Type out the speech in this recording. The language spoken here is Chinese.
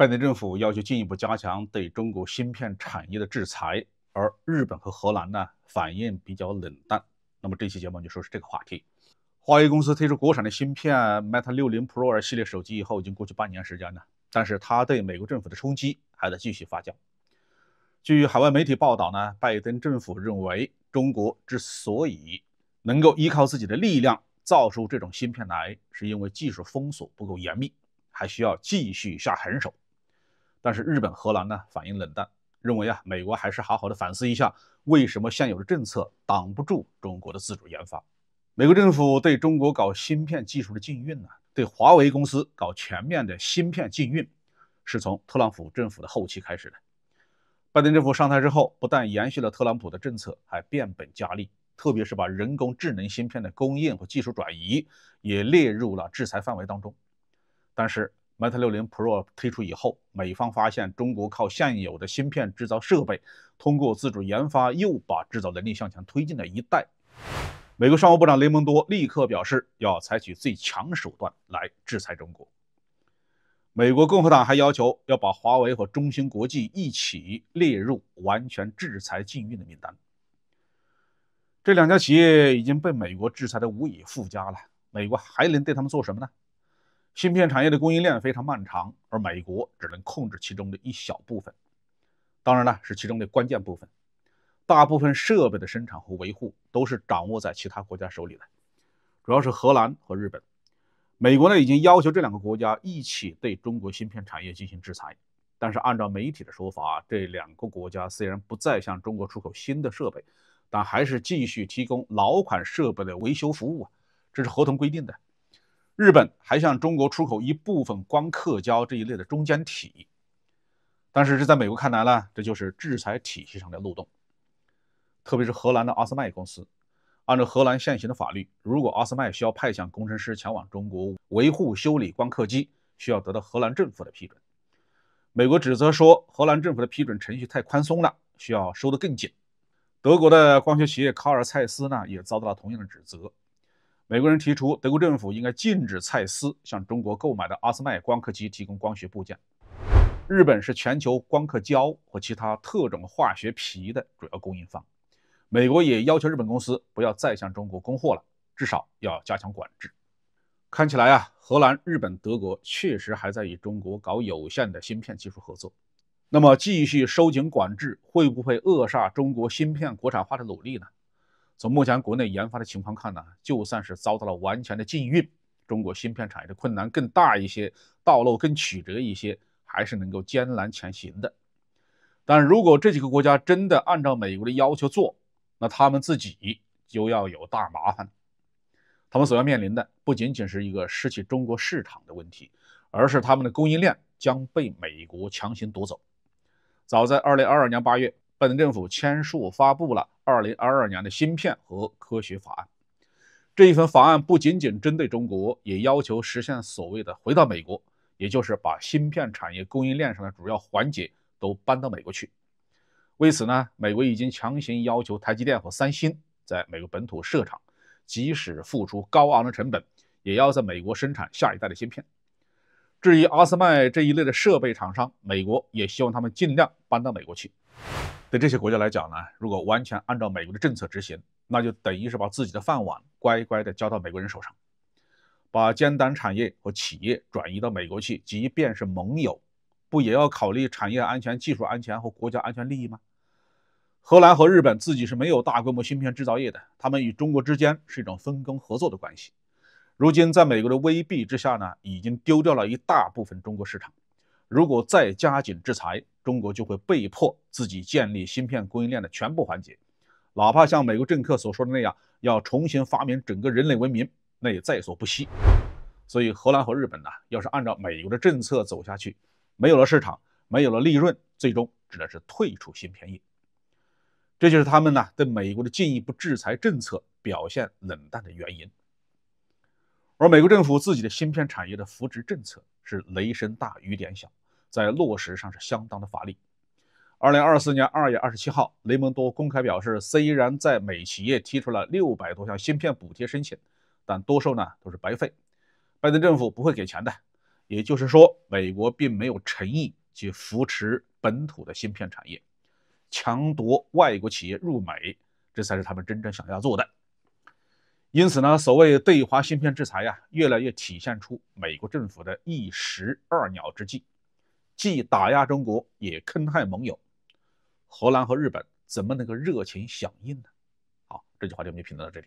拜登政府要求进一步加强对中国芯片产业的制裁，而日本和荷兰呢反应比较冷淡。那么这期节目就说是这个话题。华为公司推出国产的芯片 Mate 60 Pro 系列手机以后，已经过去半年时间了，但是它对美国政府的冲击还在继续发酵。据海外媒体报道呢，拜登政府认为中国之所以能够依靠自己的力量造出这种芯片来，是因为技术封锁不够严密，还需要继续下狠手。但是日本、荷兰呢，反应冷淡，认为啊，美国还是好好的反思一下，为什么现有的政策挡不住中国的自主研发？美国政府对中国搞芯片技术的禁运呢，对华为公司搞全面的芯片禁运，是从特朗普政府的后期开始的。拜登政府上台之后，不但延续了特朗普的政策，还变本加厉，特别是把人工智能芯片的供应和技术转移也列入了制裁范围当中。但是，Mate 60 Pro 推出以后，美方发现中国靠现有的芯片制造设备，通过自主研发又把制造能力向前推进了一代。美国商务部长雷蒙多立刻表示，要采取最强手段来制裁中国。美国共和党还要求要把华为和中芯国际一起列入完全制裁禁运的名单。这两家企业已经被美国制裁的无以复加了，美国还能对他们做什么呢？芯片产业的供应链非常漫长，而美国只能控制其中的一小部分，当然呢是其中的关键部分。大部分设备的生产和维护都是掌握在其他国家手里的，主要是荷兰和日本。美国呢已经要求这两个国家一起对中国芯片产业进行制裁，但是按照媒体的说法，这两个国家虽然不再向中国出口新的设备，但还是继续提供老款设备的维修服务，这是合同规定的。日本还向中国出口一部分光刻胶这一类的中间体，但是这在美国看来呢，这就是制裁体系上的漏洞。特别是荷兰的阿斯麦公司，按照荷兰现行的法律，如果阿斯麦需要派遣工程师前往中国维护修理光刻机，需要得到荷兰政府的批准。美国指责说，荷兰政府的批准程序太宽松了，需要收得更紧。德国的光学企业卡尔蔡司呢，也遭到了同样的指责。美国人提出，德国政府应该禁止蔡司向中国购买的阿斯麦光刻机提供光学部件。日本是全球光刻胶和其他特种化学皮的主要供应方，美国也要求日本公司不要再向中国供货了，至少要加强管制。看起来啊，荷兰、日本、德国确实还在与中国搞有限的芯片技术合作。那么，继续收紧管制会不会扼杀中国芯片国产化的努力呢？从目前国内研发的情况看呢，就算是遭到了完全的禁运，中国芯片产业的困难更大一些，道路更曲折一些，还是能够艰难前行的。但如果这几个国家真的按照美国的要求做，那他们自己就要有大麻烦。他们所要面临的不仅仅是一个失去中国市场的问题，而是他们的供应链将被美国强行夺走。早在二零二二年八月。拜登政府签署发布了二零二二年的芯片和科学法案。这一份法案不仅仅针对中国，也要求实现所谓的“回到美国”，也就是把芯片产业供应链上的主要环节都搬到美国去。为此呢，美国已经强行要求台积电和三星在美国本土设厂，即使付出高昂的成本，也要在美国生产下一代的芯片。至于阿斯麦这一类的设备厂商，美国也希望他们尽量搬到美国去。对这些国家来讲呢，如果完全按照美国的政策执行，那就等于是把自己的饭碗乖乖地交到美国人手上，把尖端产业和企业转移到美国去。即便是盟友，不也要考虑产业安全、技术安全和国家安全利益吗？荷兰和日本自己是没有大规模芯片制造业的，他们与中国之间是一种分工合作的关系。如今在美国的威逼之下呢，已经丢掉了一大部分中国市场。如果再加紧制裁，中国就会被迫自己建立芯片供应链的全部环节，哪怕像美国政客所说的那样，要重新发明整个人类文明，那也在所不惜。所以，荷兰和日本呢，要是按照美国的政策走下去，没有了市场，没有了利润，最终只能是退出芯片业。这就是他们呢对美国的进一步制裁政策表现冷淡的原因。而美国政府自己的芯片产业的扶植政策是雷声大雨点小。在落实上是相当的乏力。二零二四年二月二十七号，雷蒙多公开表示，虽然在美企业提出了六百多项芯片补贴申请，但多数呢都是白费，拜登政府不会给钱的。也就是说，美国并没有诚意去扶持本土的芯片产业，强夺外国企业入美，这才是他们真正想要做的。因此呢，所谓对华芯片制裁呀，越来越体现出美国政府的一石二鸟之计。既打压中国，也坑害盟友，荷兰和日本怎么能够热情响应呢？好，这句话我们就评论到这里。